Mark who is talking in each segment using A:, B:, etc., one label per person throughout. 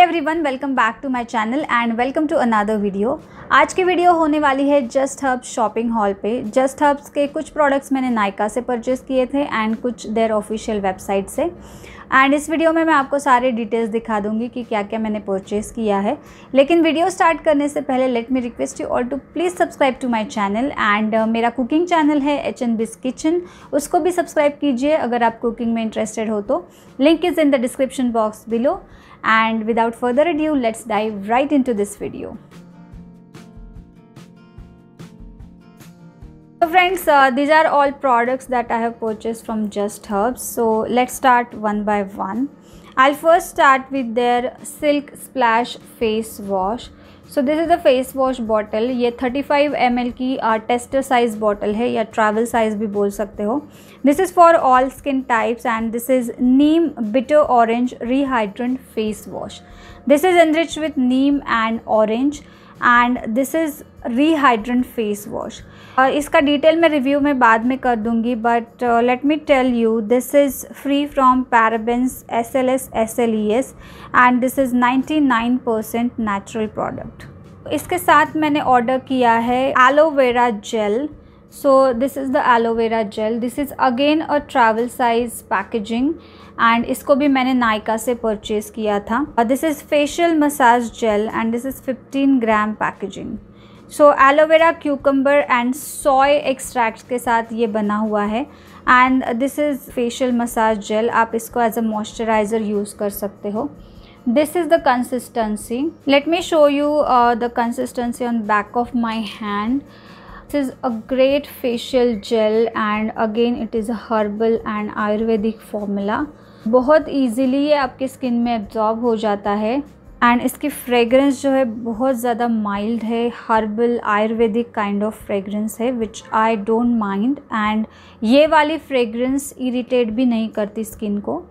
A: Every everyone welcome back to my channel and welcome to another video आज की वीडियो होने वाली है जस्ट हब शॉपिंग हॉल पे जस्ट हब्स के कुछ प्रोडक्ट्स मैंने नायका से परचेज़ किए थे एंड कुछ देयर ऑफिशियल वेबसाइट से एंड इस वीडियो में मैं आपको सारे डिटेल्स दिखा दूंगी कि क्या क्या मैंने परचेज किया है लेकिन वीडियो स्टार्ट करने से पहले let me request you all to please subscribe to my channel and मेरा कुकिंग चैनल है एच एन बिस किचन उसको भी सब्सक्राइब कीजिए अगर आप कुकिंग में इंटरेस्टेड हो तो link is in the description box below and without further ado let's dive right into this video. So friends uh, these are all products that I have purchased from Just Herbs so let's start one by one. I'll first start with their Silk Splash Face Wash. So this is a face wash bottle ये 35 five M L की tester size bottle है या travel size भी बोल सकते हो this is for all skin types and this is neem bitter orange rehydrant face wash this is enrich with neem and orange and this is rehydrant face wash इसका detail मैं review में बाद में कर दूंगी but let me tell you this is free from parabens S L S S L E S and this is ninety nine percent natural product इसके साथ मैंने ऑर्डर किया है aloe vera gel so this is the aloe vera gel this is again a travel size packaging and इसको भी मैंने नायका से purchase किया था this is facial massage gel and this is fifteen gram packaging so aloe vera cucumber and soy extract के साथ ये बना हुआ है and this is facial massage gel आप इसको एज अ मॉइस्चराइज़र यूज़ कर सकते हो this is the consistency let me show you the consistency on back of my hand this is a great facial gel and again it is a herbal and ayurvedic formula बहुत easily ये आपके skin में absorb हो जाता है and इसकी fragrance जो है बहुत ज़्यादा माइल्ड है herbal ayurvedic kind of fragrance है which I don't mind and ये वाली फ्रेगरेंस इरिटेट भी नहीं करती स्किन को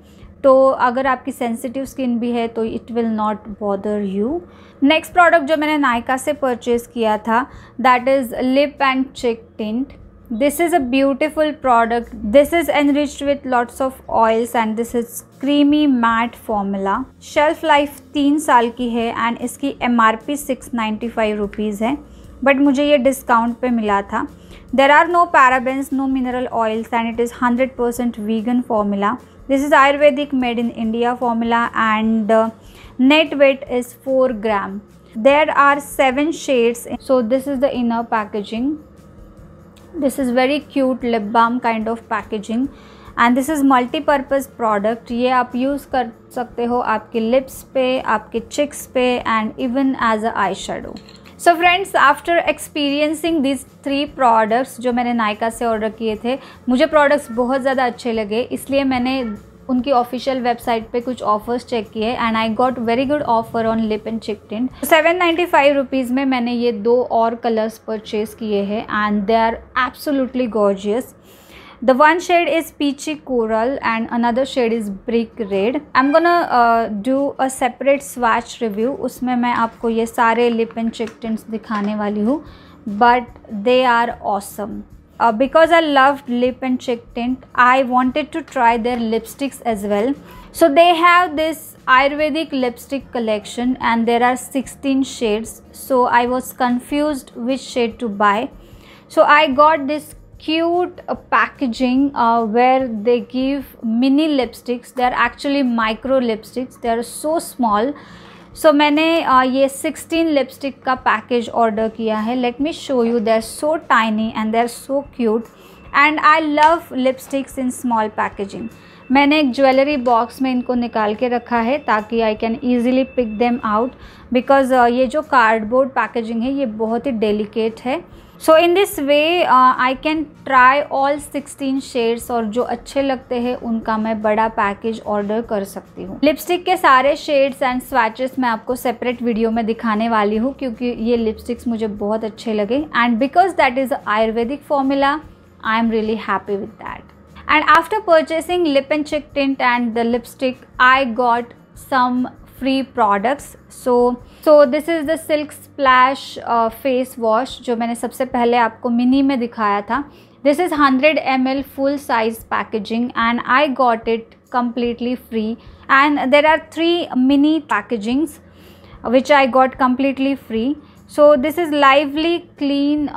A: तो अगर आपकी सेंसिटिव स्किन भी है तो it will not bother you next product जो मैंने नायका से परचेज़ किया था that is lip and cheek tint this is a beautiful product this is enrich with lots of oils and this is creamy matte formula shelf life तीन साल की है and इसकी M R P six ninety five rupees है but मुझे ये discount पे मिला था there are no parabens no mineral oils and it is hundred percent vegan formula this is ayurvedic made in India formula and net weight is four gram there are seven shades so this is the inner packaging this is very cute lip balm kind of packaging and this is multipurpose product ये आप use कर सकते हो आपके lips पे आपके cheeks पे and even as a eye shadow so friends after experiencing this three products जो मैंने नायका से ऑर्डर किए थे मुझे प्रोडक्ट्स बहुत ज़्यादा अच्छे लगे इसलिए मैंने उनकी ऑफिशियल वेबसाइट पे कुछ ऑफर्स चेक किए and I got very good offer on lip and cheek tint seven ninety five rupees में मैंने ये दो और कलर्स परचेज़ किए हैं and they are absolutely gorgeous the one shade is peachy coral and another shade is brick red I'm gonna uh, do a separate swatch review usme main aapko ye sare lip and cheek tints dikhane wali hu but they are awesome uh, because I loved lip and cheek tint I wanted to try their lipsticks as well so they have this Ayurvedic lipstick collection and there are 16 shades so I was confused which shade to buy so I got this cute uh, packaging uh, where they give mini lipsticks they are actually micro lipsticks they are so small so so, मैंने uh, ये 16 lipstick का package order किया है let me show you are so tiny and are so cute and I love lipsticks in small packaging मैंने एक jewellery box में इनको निकाल के रखा है ताकि I can easily pick them out because ये जो कार्डबोर्ड पैकेजिंग है ये बहुत ही डेलिकेट है so in this way I can try all sixteen shades और जो अच्छे लगते हैं उनका मैं बड़ा पैकेज ऑर्डर कर सकती हूँ लिपस्टिक के सारे शेड्स एंड स्वैचेस मैं आपको सेपरेट वीडियो में दिखाने वाली हूँ क्योंकि ये लिपस्टिक्स मुझे बहुत अच्छे लगे and because that is ayurvedic formula I am really happy with that and after purchasing lip and cheek tint and the lipstick I got some free products so so this is the Silk Splash face wash जो मैंने सबसे पहले आपको mini में दिखाया था this is hundred M L full size packaging and I got it completely free and there are three mini packagings which I got completely free so this is lively clean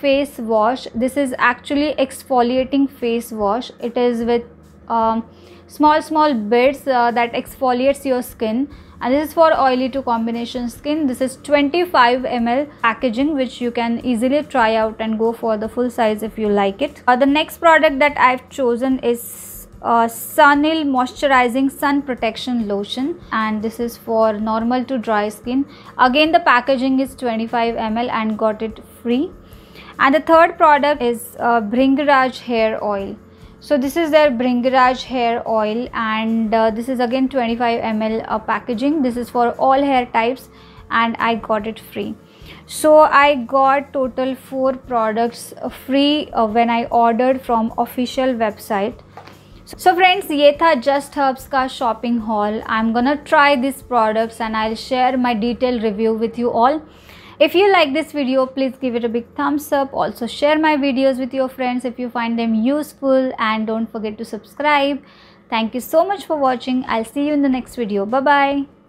A: face wash this is actually exfoliating face wash it is with Um, small small bits uh, that exfoliates your skin and this is for oily to combination skin this is 25 ml packaging which you can easily try out and go for the full size if you like it uh, the next product that i've chosen is uh, Sunil moisturizing sun protection lotion and this is for normal to dry skin again the packaging is 25 ml and got it free and the third product is uh, Bringraj hair oil so this is their Bringeraj hair oil and uh, this is again 25 ml uh, packaging this is for all hair types and i got it free so i got total four products uh, free uh, when i ordered from official website so friends ये था Just Herbs का shopping haul. I'm gonna try these products and I'll share my detailed review with you all. If you like this video, please give it a big thumbs up. Also share my videos with your friends if you find them useful and don't forget to subscribe. Thank you so much for watching. I'll see you in the next video. Bye-bye.